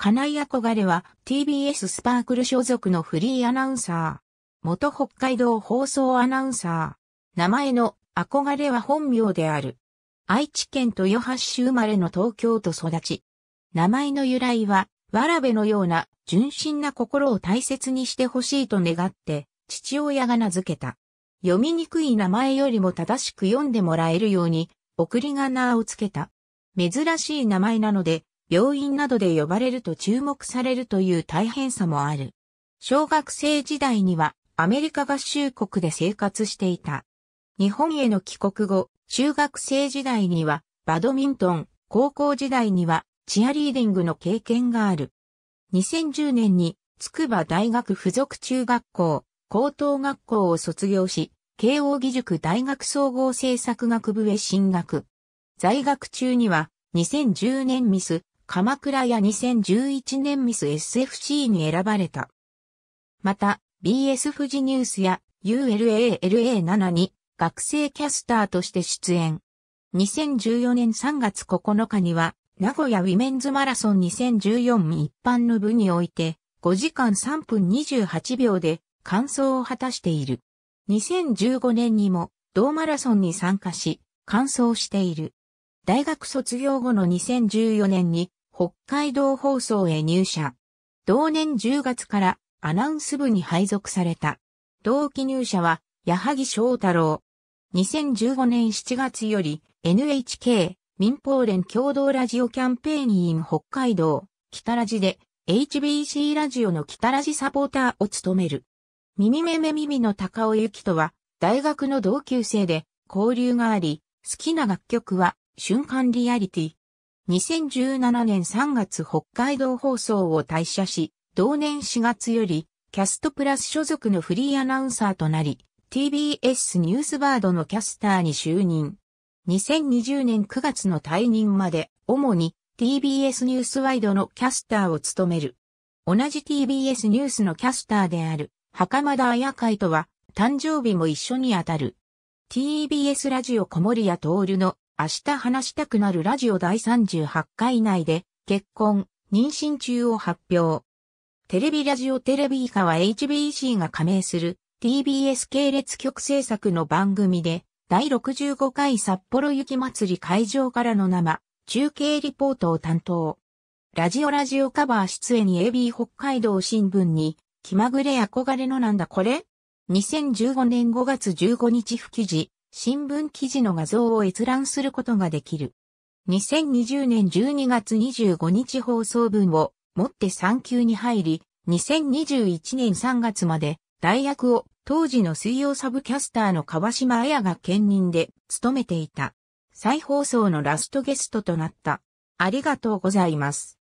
金井憧れは TBS スパークル所属のフリーアナウンサー。元北海道放送アナウンサー。名前の憧れは本名である。愛知県豊橋市生まれの東京と育ち。名前の由来は、わらべのような純真な心を大切にしてほしいと願って、父親が名付けた。読みにくい名前よりも正しく読んでもらえるように、送り仮名をつけた。珍しい名前なので、病院などで呼ばれると注目されるという大変さもある。小学生時代にはアメリカ合衆国で生活していた。日本への帰国後、中学生時代にはバドミントン、高校時代にはチアリーディングの経験がある。2010年に筑波大学附属中学校、高等学校を卒業し、慶応義塾大学総合政策学部へ進学。在学中には2010年ミス鎌倉や2011年ミス SFC に選ばれた。また、BS 富士ニュースや ULALA7 に学生キャスターとして出演。2014年3月9日には、名古屋ウィメンズマラソン2014一般の部において、5時間3分28秒で完走を果たしている。2015年にも同マラソンに参加し、完走している。大学卒業後の2014年に北海道放送へ入社。同年10月からアナウンス部に配属された。同期入社は、矢作翔太郎。2015年7月より NHK 民放連共同ラジオキャンペーン委員北海道北ラジで HBC ラジオの北ラジサポーターを務める。耳目目耳の高尾幸きとは大学の同級生で交流があり、好きな楽曲は瞬間リアリティ、2017年3月北海道放送を退社し、同年4月より、キャストプラス所属のフリーアナウンサーとなり、TBS ニュースバードのキャスターに就任。2020年9月の退任まで、主に TBS ニュースワイドのキャスターを務める。同じ TBS ニュースのキャスターである、袴田彩会とは、誕生日も一緒にあたる。TBS ラジオ小森屋徹の明日話したくなるラジオ第38回内で、結婚、妊娠中を発表。テレビラジオテレビ以下は HBC が加盟する TBS 系列局制作の番組で、第65回札幌雪まつり会場からの生、中継リポートを担当。ラジオラジオカバー出演に AB 北海道新聞に、気まぐれ憧れのなんだこれ ?2015 年5月15日付記事、新聞記事の画像を閲覧することができる。2020年12月25日放送分をもって産級に入り、2021年3月まで大役を当時の水曜サブキャスターの川島彩が兼任で務めていた。再放送のラストゲストとなった。ありがとうございます。